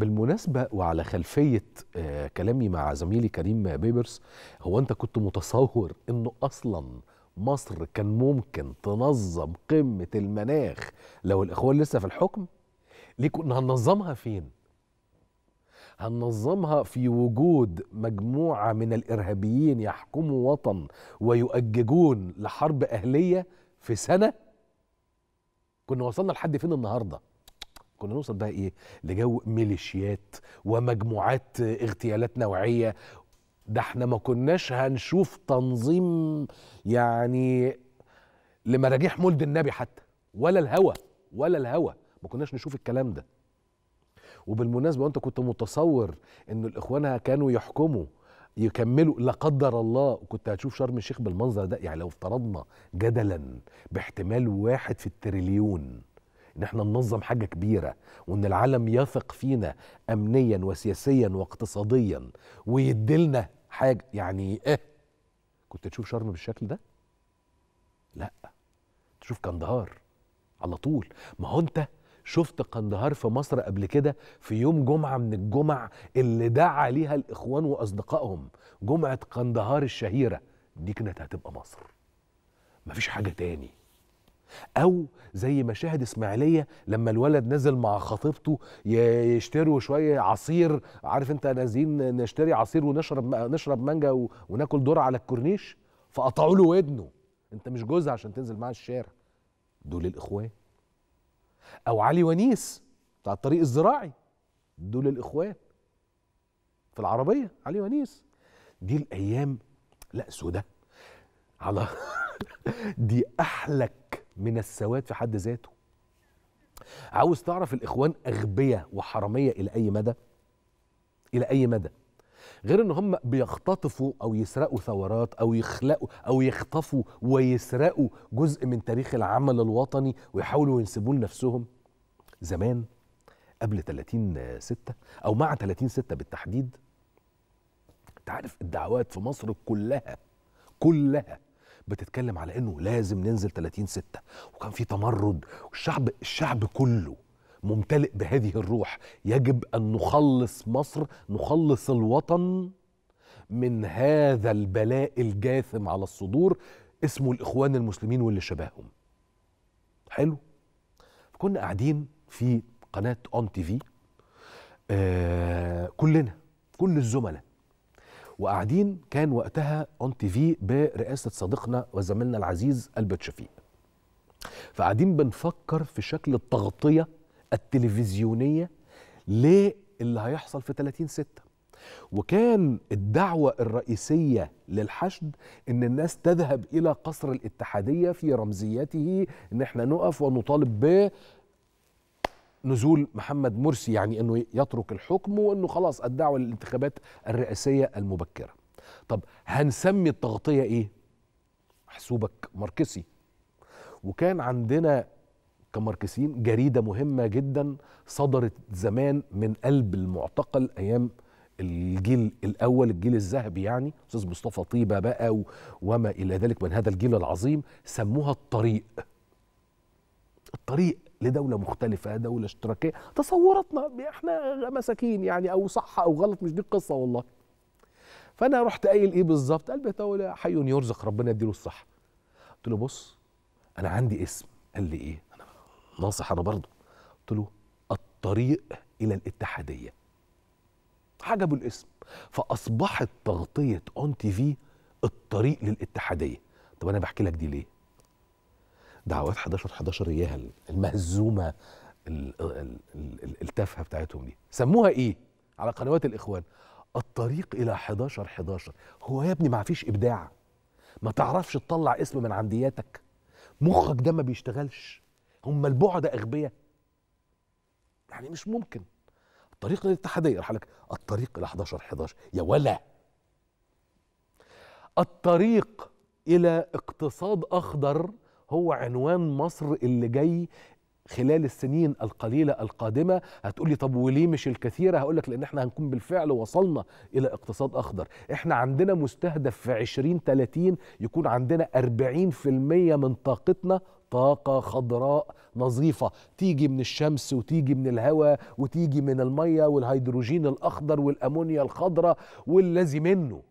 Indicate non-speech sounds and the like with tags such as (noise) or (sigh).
بالمناسبة وعلى خلفية آه، كلامي مع زميلي كريم بيبرس هو أنت كنت متصور أنه أصلا مصر كان ممكن تنظم قمة المناخ لو الإخوان لسه في الحكم ليه كنا هننظمها فين؟ هننظمها في وجود مجموعة من الإرهابيين يحكموا وطن ويؤججون لحرب أهلية في سنة كنا وصلنا لحد فين النهارده كنا نوصل بقى ايه لجو ميليشيات ومجموعات اغتيالات نوعيه ده احنا ما كناش هنشوف تنظيم يعني لمراجيح مولد النبي حتى ولا الهوى ولا الهوى ما كناش نشوف الكلام ده وبالمناسبه انت كنت متصور ان الاخوان كانوا يحكموا يكملوا لا قدر الله وكنت هتشوف شرم الشيخ بالمنظر ده يعني لو افترضنا جدلا باحتمال واحد في التريليون ان احنا ننظم حاجه كبيره وان العالم يثق فينا امنيا وسياسيا واقتصاديا ويدلنا حاجه يعني ايه كنت تشوف شرم بالشكل ده لا تشوف كندهار على طول ما هو انت شفت قندهار في مصر قبل كده في يوم جمعة من الجمع اللي دعا ليها الإخوان وأصدقائهم جمعة قندهار الشهيرة دي كانت هتبقى مصر مفيش حاجة تاني او زي مشاهد اسماعيليه لما الولد نزل مع خطيبته يشتروا شويه عصير عارف انت نازلين نشتري عصير ونشرب نشرب مانجا وناكل دور على الكورنيش فقطعوا له ودنه انت مش جوزها عشان تنزل معاه الشارع دول الاخوان او علي ونيس بتاع الطريق الزراعي دول الاخوان في العربيه علي ونيس دي الايام لا سودة على (laughs) دي احلى من السواد في حد ذاته عاوز تعرف الإخوان أغبية وحرامية إلى أي مدى؟ إلى أي مدى؟ غير ان هم بيختطفوا او يسرقوا ثورات او يخلقوا او يخطفوا ويسرقوا جزء من تاريخ العمل الوطني ويحاولوا ينسبوه لنفسهم زمان قبل 30 6 او مع 30 6 بالتحديد انت عارف الدعوات في مصر كلها كلها بتتكلم على انه لازم ننزل 30 6 وكان في تمرد والشعب الشعب كله ممتلئ بهذه الروح يجب ان نخلص مصر نخلص الوطن من هذا البلاء الجاثم على الصدور اسمه الاخوان المسلمين واللي شبههم حلو كنا قاعدين في قناه اون تي في آه كلنا كل الزملاء وقاعدين كان وقتها اون تي في برئاسه صديقنا وزميلنا العزيز البت شفيق فقاعدين بنفكر في شكل التغطيه التلفزيونيه للي هيحصل في 30 6 وكان الدعوة الرئيسية للحشد إن الناس تذهب إلى قصر الاتحادية في رمزيته إن إحنا نقف ونطالب نزول محمد مرسي يعني انه يترك الحكم وانه خلاص الدعوه للانتخابات الرئاسيه المبكره طب هنسمي التغطيه ايه محسوبك ماركسي وكان عندنا كماركسيين جريده مهمه جدا صدرت زمان من قلب المعتقل ايام الجيل الاول الجيل الذهبي يعني استاذ مصطفى طيبه بقى وما الى ذلك من هذا الجيل العظيم سموها الطريق الطريق لدوله مختلفه دوله اشتراكيه تصوراتنا احنا مساكين يعني او صح او غلط مش دي القصه والله فانا رحت قايل ايه بالظبط قال بيتولى حي يرزق ربنا يديله الصحه قلت له بص انا عندي اسم قال لي ايه انا ناصح انا برضه قلت له الطريق الى الاتحاديه عجبه الاسم فاصبحت تغطيه اون تي في الطريق للاتحاديه طب انا بحكي لك دي ليه دعوات 11 11 اياها المهزومه التافهه بتاعتهم دي سموها ايه على قنوات الاخوان الطريق الى 11 11 هو يا ابني ما فيش ابداع ما تعرفش تطلع اسم من عندياتك مخك ده ما بيشتغلش هم البعد اغبياء يعني مش ممكن الطريق للاتحاديه راح لك الطريق الى 11 11 يا ولا الطريق الى اقتصاد اخضر هو عنوان مصر اللي جاي خلال السنين القليلة القادمة هتقولي طب وليه مش الكثيرة هقولك لأن احنا هنكون بالفعل وصلنا إلى اقتصاد أخضر احنا عندنا مستهدف في 2030 يكون عندنا 40% من طاقتنا طاقة خضراء نظيفة تيجي من الشمس وتيجي من الهواء وتيجي من المية والهيدروجين الأخضر والأمونيا الخضراء والذي منه